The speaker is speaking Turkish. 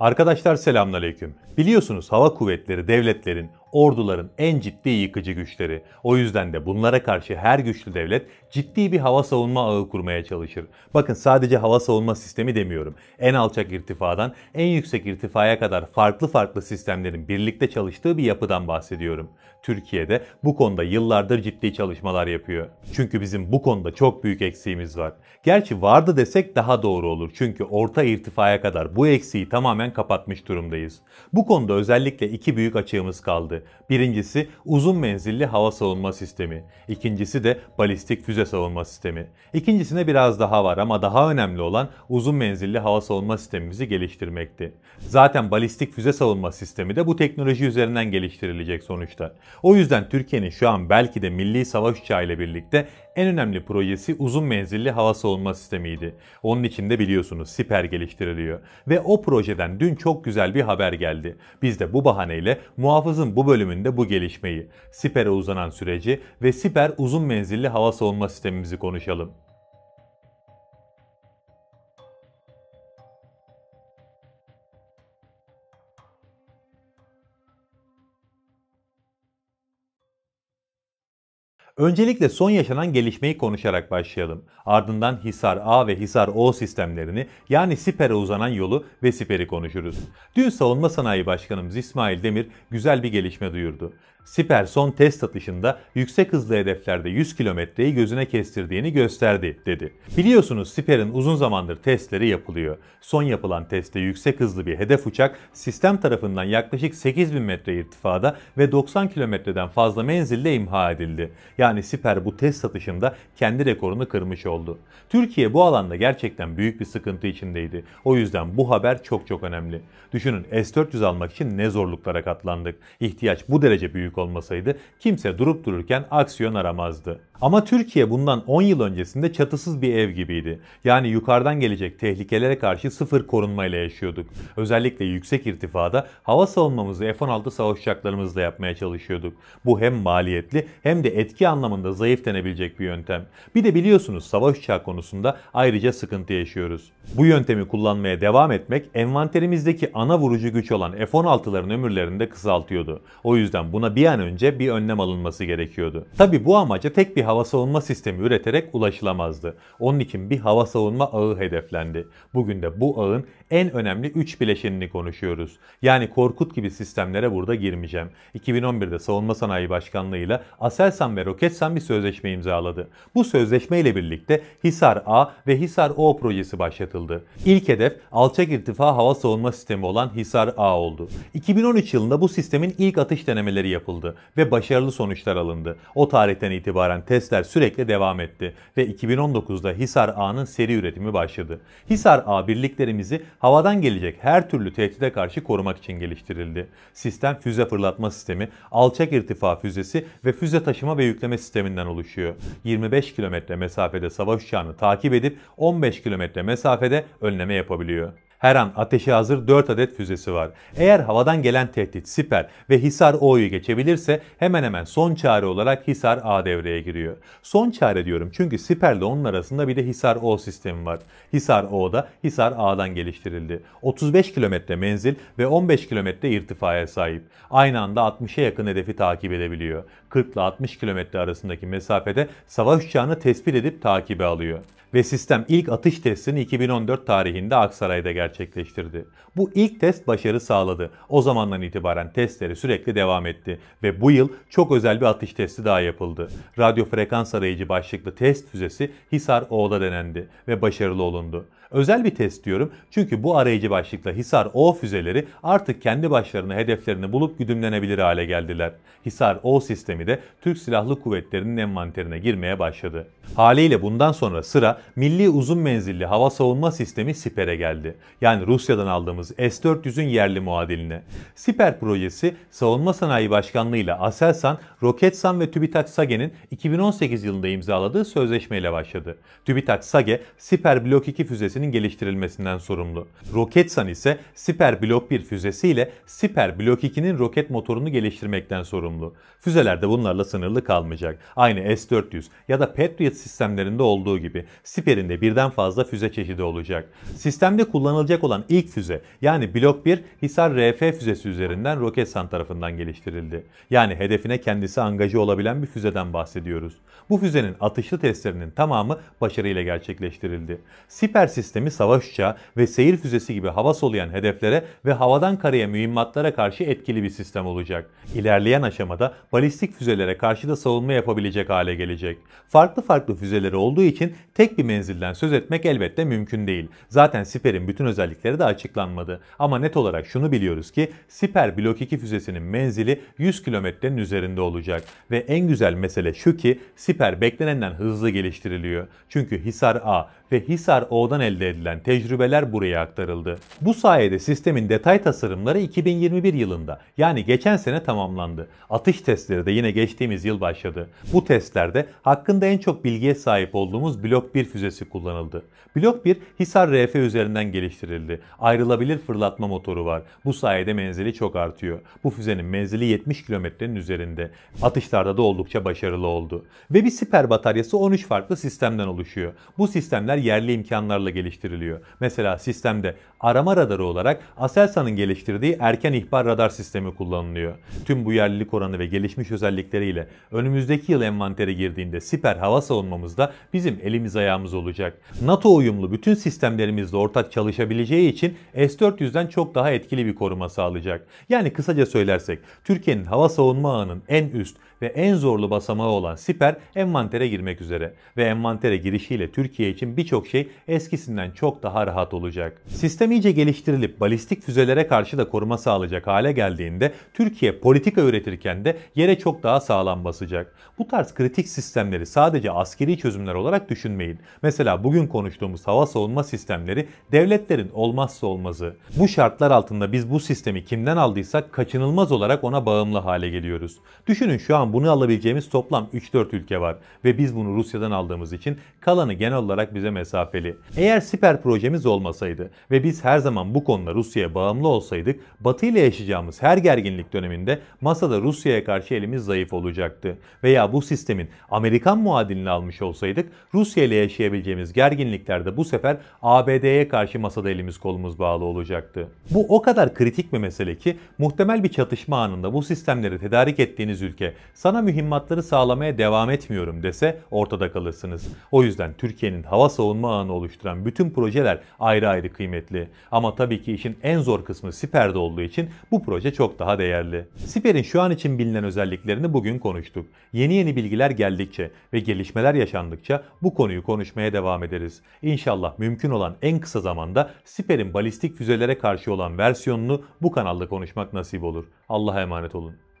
Arkadaşlar selamünaleyküm. Biliyorsunuz hava kuvvetleri devletlerin orduların en ciddi yıkıcı güçleri. O yüzden de bunlara karşı her güçlü devlet ciddi bir hava savunma ağı kurmaya çalışır. Bakın sadece hava savunma sistemi demiyorum. En alçak irtifadan en yüksek irtifaya kadar farklı farklı sistemlerin birlikte çalıştığı bir yapıdan bahsediyorum. Türkiye'de bu konuda yıllardır ciddi çalışmalar yapıyor. Çünkü bizim bu konuda çok büyük eksiğimiz var. Gerçi vardı desek daha doğru olur. Çünkü orta irtifaya kadar bu eksiği tamamen kapatmış durumdayız. Bu konuda özellikle iki büyük açığımız kaldı. Birincisi uzun menzilli hava savunma sistemi. İkincisi de balistik füze savunma sistemi. İkincisine biraz daha var ama daha önemli olan uzun menzilli hava savunma sistemimizi geliştirmekti. Zaten balistik füze savunma sistemi de bu teknoloji üzerinden geliştirilecek sonuçta. O yüzden Türkiye'nin şu an belki de milli savaş uçağı ile birlikte en önemli projesi uzun menzilli hava savunma sistemiydi. Onun için de biliyorsunuz siper geliştiriliyor. Ve o projeden dün çok güzel bir haber geldi. Biz de bu bahaneyle muhafızın bu bölümünde bu gelişmeyi, sipere uzanan süreci ve siper uzun menzilli hava savunma sistemimizi konuşalım. Öncelikle son yaşanan gelişmeyi konuşarak başlayalım. Ardından Hisar A ve Hisar O sistemlerini yani Siper'e uzanan yolu ve Siper'i konuşuruz. Dün Savunma Sanayi Başkanımız İsmail Demir güzel bir gelişme duyurdu son test atışında yüksek hızlı hedeflerde 100 kilometreyi gözüne kestirdiğini gösterdi, dedi. Biliyorsunuz Siper'in uzun zamandır testleri yapılıyor. Son yapılan testte yüksek hızlı bir hedef uçak sistem tarafından yaklaşık 8000 metre irtifada ve 90 kilometreden fazla menzille imha edildi. Yani Siper bu test atışında kendi rekorunu kırmış oldu. Türkiye bu alanda gerçekten büyük bir sıkıntı içindeydi. O yüzden bu haber çok çok önemli. Düşünün S-400 almak için ne zorluklara katlandık. İhtiyaç bu derece büyük olmasaydı kimse durup dururken aksiyon aramazdı. Ama Türkiye bundan 10 yıl öncesinde çatısız bir ev gibiydi. Yani yukarıdan gelecek tehlikelere karşı sıfır korunmayla yaşıyorduk. Özellikle yüksek irtifada hava savunmamızı F-16 savaş uçaklarımızla yapmaya çalışıyorduk. Bu hem maliyetli hem de etki anlamında zayıf denebilecek bir yöntem. Bir de biliyorsunuz savaş uçağı konusunda ayrıca sıkıntı yaşıyoruz. Bu yöntemi kullanmaya devam etmek envanterimizdeki ana vurucu güç olan F-16'ların ömürlerini de kısaltıyordu. O yüzden buna bir an önce bir önlem alınması gerekiyordu. Tabi bu amaca tek bir hava hava savunma sistemi üreterek ulaşılamazdı. Onun için bir hava savunma ağı hedeflendi. Bugün de bu ağın en önemli 3 bileşenini konuşuyoruz. Yani Korkut gibi sistemlere burada girmeyeceğim. 2011'de Savunma Sanayi Başkanlığı ile Aselsan ve Roketsan bir sözleşme imzaladı. Bu sözleşme ile birlikte Hisar A ve Hisar O projesi başlatıldı. İlk hedef alçak irtifa hava savunma sistemi olan Hisar A oldu. 2013 yılında bu sistemin ilk atış denemeleri yapıldı ve başarılı sonuçlar alındı. O tarihten itibaren testler sürekli devam etti ve 2019'da Hisar A'nın seri üretimi başladı. Hisar A birliklerimizi havadan gelecek her türlü tehdide karşı korumak için geliştirildi. Sistem füze fırlatma sistemi, alçak irtifa füzesi ve füze taşıma ve yükleme sisteminden oluşuyor. 25 kilometre mesafede savaş uçağını takip edip 15 kilometre mesafede önleme yapabiliyor. Her an ateşe hazır 4 adet füzesi var. Eğer havadan gelen tehdit siper ve Hisar O'yu geçebilirse hemen hemen son çare olarak Hisar A devreye giriyor. Son çare diyorum çünkü siperle onun arasında bir de Hisar O sistemi var. Hisar O da Hisar A'dan geliştirildi. 35 kilometre menzil ve 15 kilometre irtifaya sahip. Aynı anda 60'a yakın hedefi takip edebiliyor. 40 ile 60 kilometre arasındaki mesafede savaş uçağını tespit edip takibe alıyor ve sistem ilk atış testini 2014 tarihinde Aksaray'da gerçekleştirdi. Bu ilk test başarı sağladı. O zamandan itibaren testleri sürekli devam etti ve bu yıl çok özel bir atış testi daha yapıldı. Radyo frekans arayıcı başlıklı test füzesi Hisar Oğla denendi ve başarılı olundu. Özel bir test diyorum çünkü bu arayıcı başlıkla Hisar O füzeleri artık kendi başlarına hedeflerini bulup güdümlenebilir hale geldiler. Hisar O sistemi de Türk Silahlı Kuvvetleri'nin envanterine girmeye başladı. Haliyle bundan sonra sıra Milli Uzun Menzilli Hava Savunma Sistemi SİPER'e geldi. Yani Rusya'dan aldığımız S-400'ün yerli muadiline. Siper projesi Savunma Sanayi Başkanlığı ile Aselsan, Roketsan ve TÜBİTAK SAGE'nin 2018 yılında imzaladığı sözleşmeyle başladı. TÜBİTAK SAGE, Siper Blok 2 füzesini füzelerinin geliştirilmesinden sorumlu. Roketsan ise Siper Blok 1 füzesiyle Siper Blok 2'nin roket motorunu geliştirmekten sorumlu. Füzeler de bunlarla sınırlı kalmayacak. Aynı S-400 ya da Patriot sistemlerinde olduğu gibi Siper'in de birden fazla füze çeşidi olacak. Sistemde kullanılacak olan ilk füze yani Blok 1 Hisar RF füzesi üzerinden Roketsan tarafından geliştirildi. Yani hedefine kendisi angaje olabilen bir füzeden bahsediyoruz. Bu füzenin atışlı testlerinin tamamı başarıyla gerçekleştirildi. Siper sistemi sistemi savaş uçağı ve seyir füzesi gibi hava soluyan hedeflere ve havadan karaya mühimmatlara karşı etkili bir sistem olacak. İlerleyen aşamada balistik füzelere karşı da savunma yapabilecek hale gelecek. Farklı farklı füzeleri olduğu için tek bir menzilden söz etmek elbette mümkün değil. Zaten Siper'in bütün özellikleri de açıklanmadı. Ama net olarak şunu biliyoruz ki Siper Blok 2 füzesinin menzili 100 kilometrenin üzerinde olacak. Ve en güzel mesele şu ki Siper beklenenden hızlı geliştiriliyor. Çünkü Hisar A ve Hisar O'dan elde edilen tecrübeler buraya aktarıldı. Bu sayede sistemin detay tasarımları 2021 yılında yani geçen sene tamamlandı. Atış testleri de yine geçtiğimiz yıl başladı. Bu testlerde hakkında en çok bilgiye sahip olduğumuz Blok 1 füzesi kullanıldı. Blok 1 Hisar RF üzerinden geliştirildi. Ayrılabilir fırlatma motoru var. Bu sayede menzili çok artıyor. Bu füzenin menzili 70 kilometrenin üzerinde. Atışlarda da oldukça başarılı oldu. Ve bir siper bataryası 13 farklı sistemden oluşuyor. Bu sistemler yerli imkanlarla geliştiriliyor. Mesela sistemde arama radarı olarak Aselsan'ın geliştirdiği erken ihbar radar sistemi kullanılıyor. Tüm bu yerlilik oranı ve gelişmiş özellikleriyle önümüzdeki yıl envantere girdiğinde siper hava savunmamızda bizim elimiz ayağımız olacak. NATO uyumlu bütün sistemlerimizle ortak çalışabileceği için S-400'den çok daha etkili bir koruma sağlayacak. Yani kısaca söylersek Türkiye'nin hava savunma ağının en üst ve en zorlu basamağı olan siper envantere girmek üzere ve envantere girişiyle Türkiye için bir birçok şey eskisinden çok daha rahat olacak. Sistem iyice geliştirilip balistik füzelere karşı da koruma sağlayacak hale geldiğinde Türkiye politika üretirken de yere çok daha sağlam basacak. Bu tarz kritik sistemleri sadece askeri çözümler olarak düşünmeyin. Mesela bugün konuştuğumuz hava savunma sistemleri devletlerin olmazsa olmazı. Bu şartlar altında biz bu sistemi kimden aldıysak kaçınılmaz olarak ona bağımlı hale geliyoruz. Düşünün şu an bunu alabileceğimiz toplam 3-4 ülke var ve biz bunu Rusya'dan aldığımız için kalanı genel olarak bize mesafeli. Eğer siper projemiz olmasaydı ve biz her zaman bu konuda Rusya'ya bağımlı olsaydık Batı ile yaşayacağımız her gerginlik döneminde masada Rusya'ya karşı elimiz zayıf olacaktı. Veya bu sistemin Amerikan muadilini almış olsaydık Rusya ile yaşayabileceğimiz gerginliklerde bu sefer ABD'ye karşı masada elimiz kolumuz bağlı olacaktı. Bu o kadar kritik bir mesele ki muhtemel bir çatışma anında bu sistemleri tedarik ettiğiniz ülke sana mühimmatları sağlamaya devam etmiyorum dese ortada kalırsınız. O yüzden Türkiye'nin hava savunma ağını oluşturan bütün projeler ayrı ayrı kıymetli. Ama tabii ki işin en zor kısmı Siper'de olduğu için bu proje çok daha değerli. Siper'in şu an için bilinen özelliklerini bugün konuştuk. Yeni yeni bilgiler geldikçe ve gelişmeler yaşandıkça bu konuyu konuşmaya devam ederiz. İnşallah mümkün olan en kısa zamanda Siper'in balistik füzelere karşı olan versiyonunu bu kanalda konuşmak nasip olur. Allah'a emanet olun.